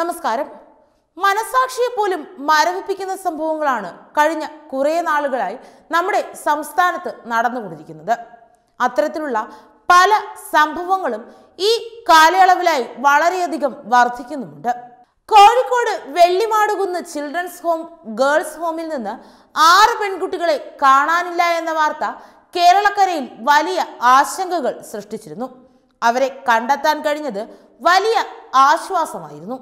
നമസ്കാരം മനസാക്ഷിയെ പോലും മരവിപ്പിക്കുന്ന സംഭവങ്ങളാണ് കഴിഞ്ഞ കുറേ നാളുകളായി നമ്മുടെ സംസ്ഥാനത്ത് നടന്നുകൊണ്ടിരിക്കുന്നത് അത്തരത്തിലുള്ള പല സംഭവങ്ങളും ഈ കാലയളവിലായി വളരെയധികം വർദ്ധിക്കുന്നുമുണ്ട് Kozhikode Vellimadukunnu children's home girls ഹോമിൽ നിന്ന് ആറ് പെൺകുട്ടികളെ കാണാനില്ല എന്ന വാർത്ത കേരളക്കരയിൽ വലിയ ആശങ്കകൾ സൃഷ്ടിച്ചിരുന്നു അവരെ കണ്ടെത്താൻ കഴിഞ്ഞത് വലിയ ആശ്വാസമായിരുന്നു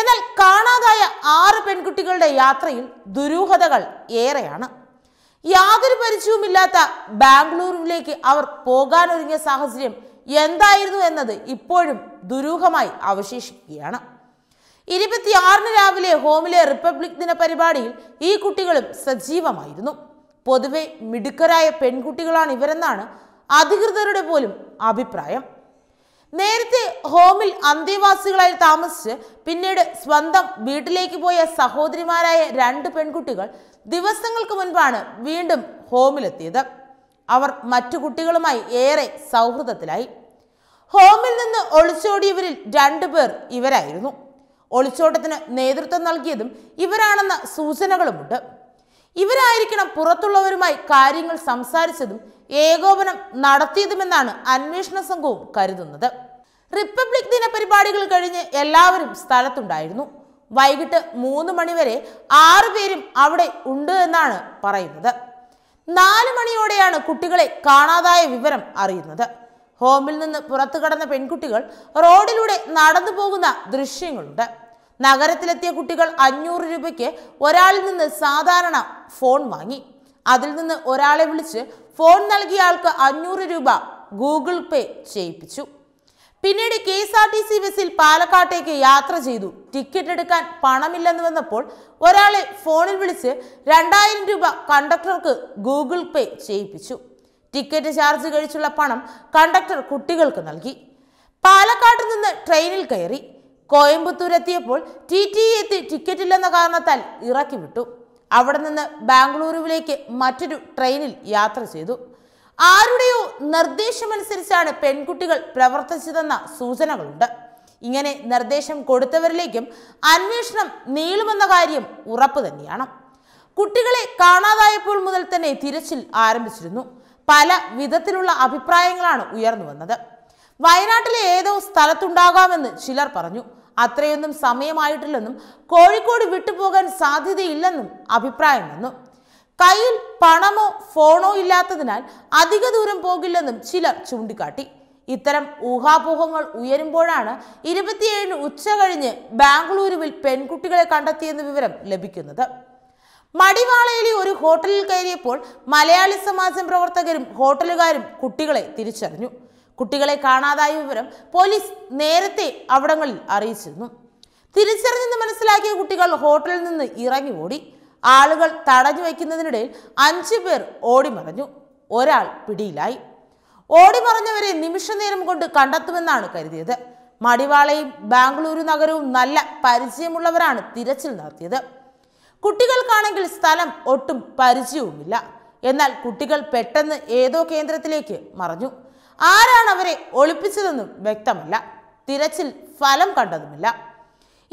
എന്നാൽ കാണാതായ ആറ് പെൺകുട്ടികളുടെ യാത്രയിൽ ദുരൂഹതകൾ ഏറെയാണ് യാതൊരു പരിചയവുമില്ലാത്ത ബാംഗ്ലൂരിലേക്ക് അവർ പോകാനൊരുങ്ങിയ സാഹചര്യം എന്തായിരുന്നു എന്നത് ഇപ്പോഴും ദുരൂഹമായി അവശേഷിക്കുകയാണ് ഇരുപത്തിയാറിന് രാവിലെ ഹോമിലെ റിപ്പബ്ലിക് ദിന പരിപാടിയിൽ ഈ കുട്ടികളും സജീവമായിരുന്നു പൊതുവെ മിടുക്കരായ പെൺകുട്ടികളാണ് ഇവരെന്നാണ് അധികൃതരുടെ പോലും അഭിപ്രായം നേരത്തെ ഹോമിൽ അന്തേവാസികളായി താമസിച്ച് പിന്നീട് സ്വന്തം വീട്ടിലേക്ക് പോയ സഹോദരിമാരായ രണ്ട് പെൺകുട്ടികൾ ദിവസങ്ങൾക്ക് മുൻപാണ് വീണ്ടും ഹോമിലെത്തിയത് അവർ മറ്റു കുട്ടികളുമായി ഏറെ സൗഹൃദത്തിലായി ഹോമിൽ നിന്ന് ഒളിച്ചോടിയവരിൽ രണ്ടുപേർ ഇവരായിരുന്നു ഒളിച്ചോട്ടത്തിന് നേതൃത്വം നൽകിയതും ഇവരാണെന്ന സൂചനകളുമുണ്ട് ഇവരായിരിക്കണം പുറത്തുള്ളവരുമായി കാര്യങ്ങൾ സംസാരിച്ചതും ഏകോപനം നടത്തിയതുമെന്നാണ് അന്വേഷണ സംഘവും കരുതുന്നത് റിപ്പബ്ലിക് ദിന പരിപാടികൾ കഴിഞ്ഞ് എല്ലാവരും സ്ഥലത്തുണ്ടായിരുന്നു വൈകിട്ട് മൂന്ന് മണിവരെ പേരും അവിടെ ഉണ്ട് എന്നാണ് പറയുന്നത് നാല് മണിയോടെയാണ് കുട്ടികളെ കാണാതായ വിവരം അറിയുന്നത് ഹോമിൽ നിന്ന് പുറത്തു കടന്ന പെൺകുട്ടികൾ റോഡിലൂടെ നടന്നു പോകുന്ന ദൃശ്യങ്ങളുണ്ട് നഗരത്തിലെത്തിയ കുട്ടികൾ അഞ്ഞൂറ് രൂപയ്ക്ക് ഒരാളിൽ നിന്ന് സാധാരണ ഫോൺ വാങ്ങി അതിൽ നിന്ന് ഒരാളെ വിളിച്ച് ഫോൺ നൽകിയ ആൾക്ക് അഞ്ഞൂറ് രൂപ ഗൂഗിൾ പേ ചെയ്യിപ്പിച്ചു പിന്നീട് K S R T C ബസ്സിൽ പാലക്കാട്ടേക്ക് യാത്ര ചെയ്തു ടിക്കറ്റ് എടുക്കാൻ പണമില്ലെന്ന് വന്നപ്പോൾ ഒരാളെ ഫോണിൽ വിളിച്ച് രണ്ടായിരം രൂപ കണ്ടക്ടർക്ക് ഗൂഗിൾ പേ ചെയ്യിപ്പിച്ചു ടിക്കറ്റ് ചാർജ് കഴിച്ചുള്ള പണം കണ്ടക്ടർ കുട്ടികൾക്ക് നൽകി പാലക്കാട്ടിൽ നിന്ന് ട്രെയിനിൽ കയറി കോയമ്പത്തൂർ എത്തിയപ്പോൾ ടി ടി എത്തി ടിക്കറ്റില്ലെന്ന കാരണത്താൽ ഇറക്കി വിട്ടു അവിടെ നിന്ന് ബാംഗ്ലൂരുവിലേക്ക് മറ്റൊരു ട്രെയിനിൽ യാത്ര ചെയ്തു ആരുടെയോ നിർദ്ദേശമനുസരിച്ചാണ് പെൺകുട്ടികൾ പ്രവർത്തിച്ചതെന്ന സൂചനകളുണ്ട് ഇങ്ങനെ നിർദ്ദേശം കൊടുത്തവരിലേക്കും അന്വേഷണം നീളുമെന്ന കാര്യം ഉറപ്പ് തന്നെയാണ് കുട്ടികളെ കാണാതായപ്പോൾ മുതൽ തന്നെ തിരച്ചിൽ ആരംഭിച്ചിരുന്നു പല വിധത്തിലുള്ള അഭിപ്രായങ്ങളാണ് ഉയർന്നു വന്നത് വയനാട്ടിലെ ഏതോ സ്ഥലത്തുണ്ടാകാമെന്ന് ചിലർ പറഞ്ഞു അത്രയൊന്നും സമയമായിട്ടില്ലെന്നും കോഴിക്കോട് വിട്ടുപോകാൻ സാധ്യതയില്ലെന്നും അഭിപ്രായം വന്നു കയ്യിൽ പണമോ ഫോണോ ഇല്ലാത്തതിനാൽ അധിക ദൂരം പോകില്ലെന്നും ചിലർ ചൂണ്ടിക്കാട്ടി ഇത്തരം ഊഹാപോഹങ്ങൾ ഉയരുമ്പോഴാണ് ഇരുപത്തിയേഴിന് ഉച്ച കഴിഞ്ഞ് ബാംഗ്ലൂരുവിൽ പെൺകുട്ടികളെ കണ്ടെത്തിയെന്ന വിവരം ലഭിക്കുന്നത് മടിവാളയിലെ ഒരു ഹോട്ടലിൽ കയറിയപ്പോൾ മലയാളി സമാജം പ്രവർത്തകരും ഹോട്ടലുകാരും കുട്ടികളെ തിരിച്ചറിഞ്ഞു കുട്ടികളെ കാണാതായ വിവരം പോലീസ് നേരത്തെ അവിടങ്ങളിൽ അറിയിച്ചിരുന്നു തിരിച്ചറിഞ്ഞെന്ന് മനസ്സിലാക്കിയ കുട്ടികൾ ഹോട്ടലിൽ നിന്ന് ഇറങ്ങി ഓടി ആളുകൾ തടഞ്ഞു വയ്ക്കുന്നതിനിടയിൽ അഞ്ചു പേർ ഓടിമറഞ്ഞു ഒരാൾ പിടിയിലായി ഓടിമറഞ്ഞവരെ നിമിഷനേരം കൊണ്ട് കണ്ടെത്തുമെന്നാണ് കരുതിയത് മടിവാളയും ബാംഗ്ലൂരു നഗരവും നല്ല പരിചയമുള്ളവരാണ് തിരച്ചിൽ നടത്തിയത് കുട്ടികൾക്കാണെങ്കിൽ സ്ഥലം ഒട്ടും പരിചയവുമില്ല എന്നാൽ കുട്ടികൾ പെട്ടെന്ന് ഏതോ കേന്ദ്രത്തിലേക്ക് മറഞ്ഞു ആരാണ് അവരെ ഒളിപ്പിച്ചതെന്നും വ്യക്തമല്ല തിരച്ചിൽ ഫലം കണ്ടതുമില്ല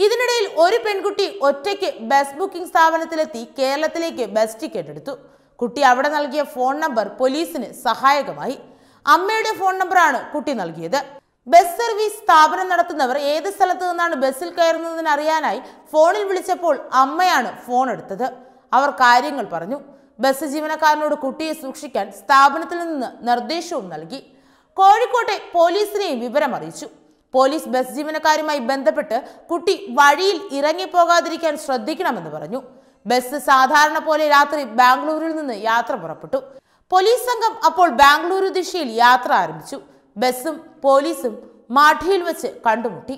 ഇതിനിടയിൽ ഒരു പെൺകുട്ടി ഒറ്റയ്ക്ക് ബസ് ബുക്കിംഗ് സ്ഥാപനത്തിലെത്തി കേരളത്തിലേക്ക് ബസ് ടിക്കറ്റ് എടുത്തു കുട്ടി അവിടെ നൽകിയ ഫോൺ നമ്പർ പോലീസിന് സഹായകമായി അമ്മയുടെ ഫോൺ നമ്പറാണ് കുട്ടി നൽകിയത് ബസ് സർവീസ് സ്ഥാപനം നടത്തുന്നവർ ഏത് സ്ഥലത്തു നിന്നാണ് ബസ്സിൽ കയറുന്നതെന്ന് അറിയാനായി ഫോണിൽ വിളിച്ചപ്പോൾ അമ്മയാണ് ഫോൺ എടുത്തത് അവർ കാര്യങ്ങൾ പറഞ്ഞു ബസ് ജീവനക്കാരനോട് കുട്ടിയെ സൂക്ഷിക്കാൻ സ്ഥാപനത്തിൽ നിന്ന് നിർദ്ദേശവും നൽകി കോഴിക്കോട്ടെ പോലീസിനെയും വിവരം അറിയിച്ചു പോലീസ് ബസ് ജീവനക്കാരുമായി ബന്ധപ്പെട്ട് കുട്ടി വഴിയിൽ ഇറങ്ങിപ്പോകാതിരിക്കാൻ ശ്രദ്ധിക്കണമെന്ന് പറഞ്ഞു ബസ് സാധാരണ പോലെ രാത്രി ബാംഗ്ലൂരിൽ നിന്ന് യാത്ര പുറപ്പെട്ടു പോലീസ് സംഘം അപ്പോൾ ബാംഗ്ലൂരു ദിശയിൽ യാത്ര ആരംഭിച്ചു ബസ്സും പോലീസും മാഠിയിൽ വെച്ച് കണ്ടുമുട്ടി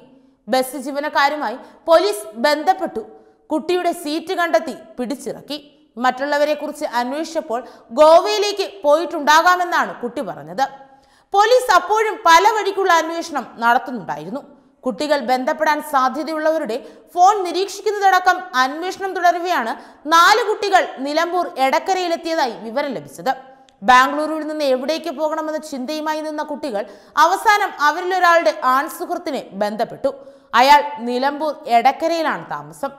ബസ് ജീവനക്കാരുമായി പോലീസ് ബന്ധപ്പെട്ടു കുട്ടിയുടെ സീറ്റ് കണ്ടെത്തി പിടിച്ചിറക്കി മറ്റുള്ളവരെക്കുറിച്ച് അന്വേഷിച്ചപ്പോൾ ഗോവയിലേക്ക് പോയിട്ടുണ്ടാകാമെന്നാണ് കുട്ടി പറഞ്ഞത് പോലീസ് അപ്പോഴും പല വഴിക്കുള്ള അന്വേഷണം നടത്തുന്നുണ്ടായിരുന്നു കുട്ടികൾ ബന്ധപ്പെടാൻ സാധ്യതയുള്ളവരുടെ ഫോൺ നിരീക്ഷിക്കുന്നതടക്കം അന്വേഷണം തുടരുകയാണ് നാല് കുട്ടികൾ നിലമ്പൂർ എടക്കരയിലെത്തിയതായി വിവരം ലഭിച്ചത് ബാംഗ്ലൂരുവിൽ നിന്ന് എവിടേക്ക് പോകണമെന്ന ചിന്തയുമായി നിന്ന കുട്ടികൾ അവസാനം അവരിലൊരാളുടെ ആൺ സുഹൃത്തിനെ ബന്ധപ്പെട്ടു അയാൾ നിലമ്പൂർ എടക്കരയിലാണ് താമസം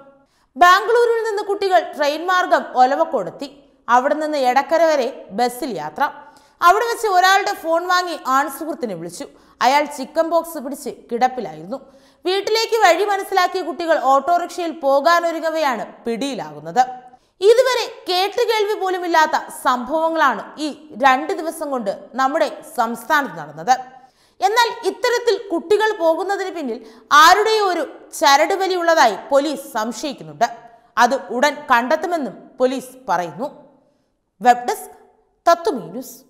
ബാംഗ്ലൂരിൽ നിന്ന് കുട്ടികൾ ട്രെയിൻ മാർഗം ഒലവക്കോടെത്തി അവിടെ നിന്ന് എടക്കര വരെ ബസ്സിൽ യാത്ര അവിടെ വെച്ച് ഒരാളുടെ ഫോൺ വാങ്ങി ആൺസുഹൃത്തിനെ വിളിച്ചു അയാൾ ചിക്കൻ ബോക്സ് പിടിച്ച് കിടപ്പിലായിരുന്നു വീട്ടിലേക്ക് വഴി മനസ്സിലാക്കിയ കുട്ടികൾ ഓട്ടോറിക്ഷയിൽ പോകാനൊരുങ്ങവെയാണ് പിടിയിലാകുന്നത് ഇതുവരെ കേട്ടുകേൾവി പോലുമില്ലാത്ത സംഭവങ്ങളാണ് ഈ രണ്ട് ദിവസം കൊണ്ട് നമ്മുടെ സംസ്ഥാനത്ത് നടന്നത് എന്നാൽ ഇത്തരത്തിൽ കുട്ടികൾ പോകുന്നതിന് പിന്നിൽ ആരുടെയോ ഒരു ചരടുവലി ഉള്ളതായി പോലീസ് സംശയിക്കുന്നുണ്ട് അത് ഉടൻ കണ്ടെത്തുമെന്നും പോലീസ് പറയുന്നു വെബ് ഡെസ്ക് തത്തുമീ ന്യൂസ്